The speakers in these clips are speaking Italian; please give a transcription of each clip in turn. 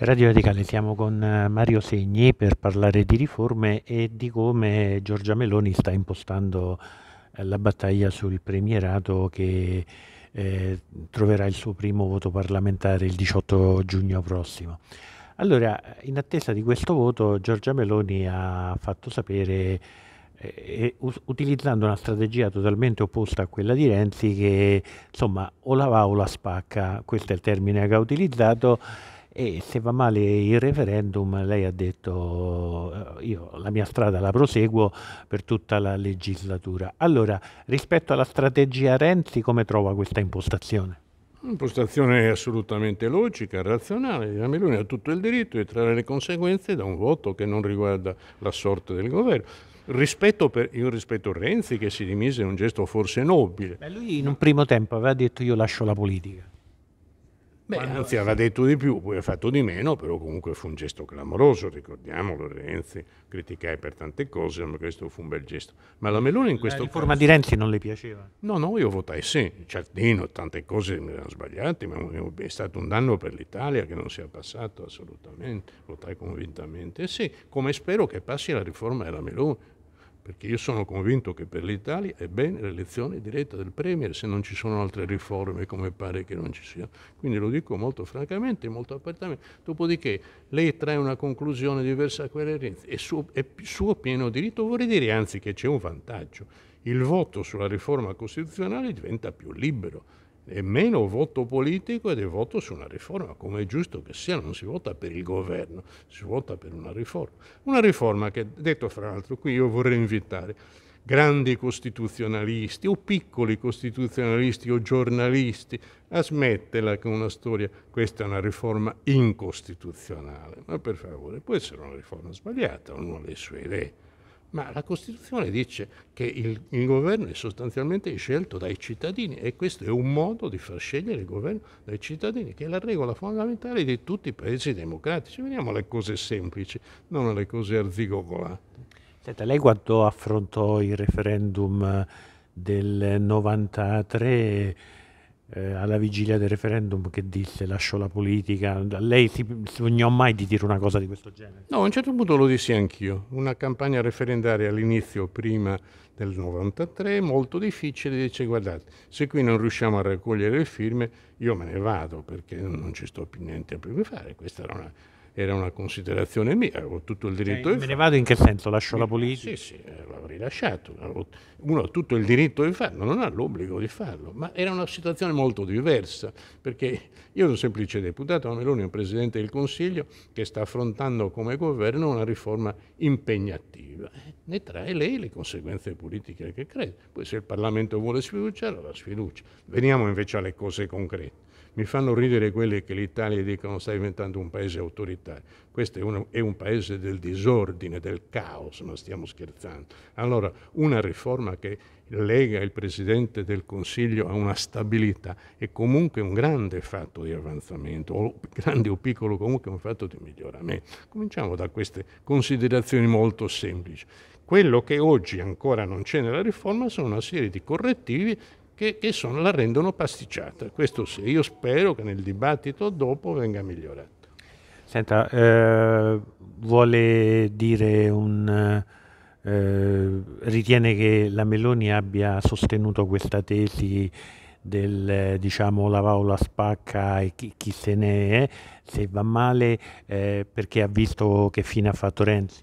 Radio Radicale, siamo con eh, Mario Segni per parlare di riforme e di come Giorgia Meloni sta impostando eh, la battaglia sul premierato che eh, troverà il suo primo voto parlamentare il 18 giugno prossimo. Allora, in attesa di questo voto, Giorgia Meloni ha fatto sapere, eh, utilizzando una strategia totalmente opposta a quella di Renzi, che insomma o la va o la spacca, questo è il termine che ha utilizzato, e se va male il referendum lei ha detto eh, io la mia strada la proseguo per tutta la legislatura. Allora rispetto alla strategia Renzi come trova questa impostazione? Impostazione assolutamente logica, razionale. La Meloni ha tutto il diritto di trarre le conseguenze da un voto che non riguarda la sorte del governo. Rispetto per, io rispetto Renzi che si dimise un gesto forse nobile. Beh, lui in un primo tempo aveva detto io lascio la politica. Beh, Anzi, aveva detto di più, poi ha fatto di meno, però comunque fu un gesto clamoroso, ricordiamolo, Renzi criticai per tante cose, ma questo fu un bel gesto. Ma la Meloni in questo la caso... La riforma di Renzi non le piaceva? No, no, io votai sì, certino, tante cose mi erano sbagliate, ma è stato un danno per l'Italia che non sia passato assolutamente, votai convintamente sì, come spero che passi la riforma della Meloni, perché io sono convinto che per l'Italia è bene l'elezione diretta del Premier se non ci sono altre riforme come pare che non ci siano. Quindi lo dico molto francamente, molto apertamente. Dopodiché lei trae una conclusione diversa da quella di Renzi, è suo, è suo pieno diritto, vorrei dire anzi che c'è un vantaggio. Il voto sulla riforma costituzionale diventa più libero e meno voto politico ed è voto su una riforma, come è giusto che sia, non si vota per il governo, si vota per una riforma. Una riforma che, detto fra l'altro, qui io vorrei invitare grandi costituzionalisti o piccoli costituzionalisti o giornalisti a smetterla con una storia, questa è una riforma incostituzionale, ma per favore può essere una riforma sbagliata, ognuno ha le sue idee ma la Costituzione dice che il, il, governo è sostanzialmente scelto dai cittadini e questo è un modo di far scegliere il governo dai cittadini, che è la regola fondamentale di tutti i paesi democratici. Veniamo alle cose semplici, non alle cose arzigogolate. Senta, lei quando affrontò il referendum del 93 eh, alla vigilia del referendum che disse lascio la politica, lei si sognò mai di dire una cosa di questo genere? No, a un certo punto lo dissi anch'io, una campagna referendaria all'inizio, prima del 93, molto difficile, dice guardate, se qui non riusciamo a raccogliere le firme, io me ne vado perché non ci sto più niente a più fare, questa era una era una considerazione mia, avevo tutto il cioè, diritto eh, di Me ne vado in che senso? Lascio la politica? Sì, sì, eh, l'avrei lasciato. Uno ha tutto il diritto di farlo, non ha l'obbligo di farlo, ma era una situazione molto diversa, perché io ero un semplice deputato, ma Meloni è un Presidente del Consiglio che sta affrontando come governo una riforma impegnativa. Ne trae lei le conseguenze politiche che crede. Poi se il Parlamento vuole sfiduciare, la sfiducia. Veniamo invece alle cose concrete. Mi fanno ridere quelli che l'Italia dicono sta diventando un paese autoritario. Questo è un, è un paese del disordine, del caos, ma stiamo scherzando. Allora, una riforma che lega il Presidente del Consiglio a una stabilità è comunque un grande fatto di avanzamento, o grande o piccolo comunque un fatto di miglioramento. Cominciamo da queste considerazioni molto semplici. Quello che oggi ancora non c'è nella riforma sono una serie di correttivi che, che sono, la rendono pasticciata. Questo sì, io spero che nel dibattito dopo venga migliorato. Senta, eh, vuole dire un... Eh, ritiene che la Meloni abbia sostenuto questa tesi del diciamo la Paola spacca e chi, chi, se ne è se va male eh, perché ha visto che fine ha fatto Renzi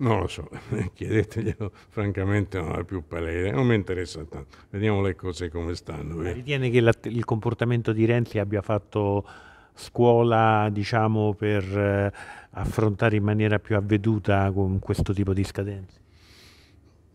non lo so, chiedeteglielo, francamente non ho più parere, non mi interessa tanto. Vediamo le cose come stanno. Eh. Ritiene che la, il comportamento di Renzi abbia fatto scuola, diciamo, per eh, affrontare in maniera più avveduta con questo tipo di scadenze?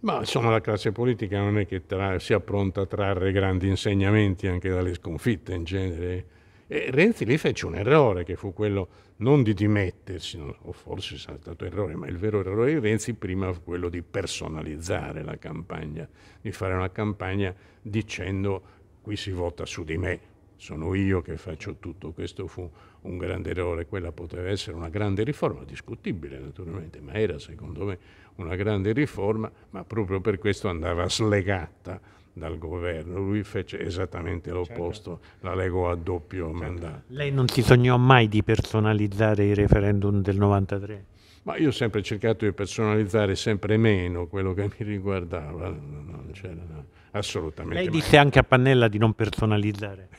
Ma insomma la classe politica non è che tra, sia pronta a trarre grandi insegnamenti anche dalle sconfitte in genere eh? E Renzi lì fece un errore che fu quello non di dimettersi, o forse è stato errore, ma il vero errore di Renzi prima fu quello di personalizzare la campagna, di fare una campagna dicendo qui si vota su di me, sono io che faccio tutto, questo fu un grande errore, quella poteva essere una grande riforma, discutibile naturalmente, ma era secondo me una grande riforma, ma proprio per questo andava slegata dal governo, lui fece esattamente certo. l'opposto, certo. la legò a doppio certo. mandato. Lei non si sognò mai di personalizzare il referendum del 93? Ma io ho sempre cercato di personalizzare sempre meno quello che mi riguardava, non c'era no. assolutamente. Lei mai. disse anche a Pannella di non personalizzare.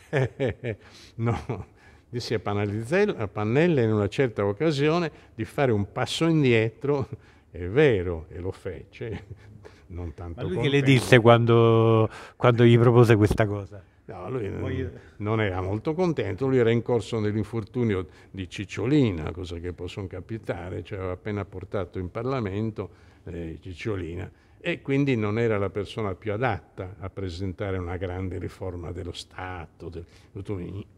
no, disse a, a Pannella in una certa occasione di fare un passo indietro, è vero, e lo fece, non tanto Ma lui contento. che le disse quando, quando gli propose questa cosa? No, lui non, non era molto contento, lui era in corso nell'infortunio di Cicciolina, cosa che possono capitare, cioè aveva appena portato in Parlamento eh, Cicciolina e quindi non era la persona più adatta a presentare una grande riforma dello Stato del,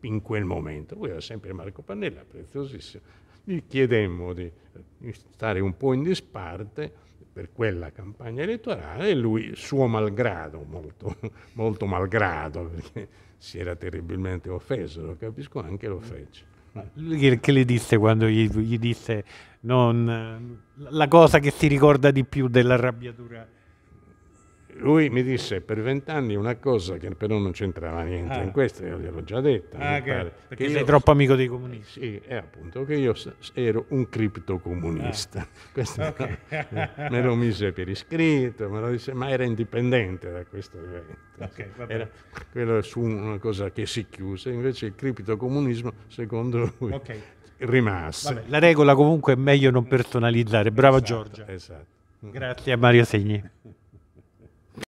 in quel momento. Lui era sempre Marco Pannella, preziosissimo. Gli chiedemmo di stare un po' in disparte per quella campagna elettorale e lui, suo malgrado, molto, molto malgrado, perché si era terribilmente offeso, lo capisco anche, lo fece. Che le disse quando gli, gli disse non, la cosa che si ricorda di più dell'arrabbiatura? lui mi disse per vent'anni una cosa che però non c'entrava niente ah. in questo, io gliel'ho già detta. Ah, che, pare, perché che sei io, troppo amico dei comunisti. Sì, è appunto che io ero un criptocomunista. Ah. Questo okay. me lo mise per iscritto, me lo disse, ma era indipendente da questo evento. Okay, era quella su una cosa che si chiuse, invece il criptocomunismo secondo lui okay. rimase. Vabbè, la regola comunque è meglio non personalizzare. Brava esatto, Giorgia. Esatto. Grazie a mm. Mario Segni.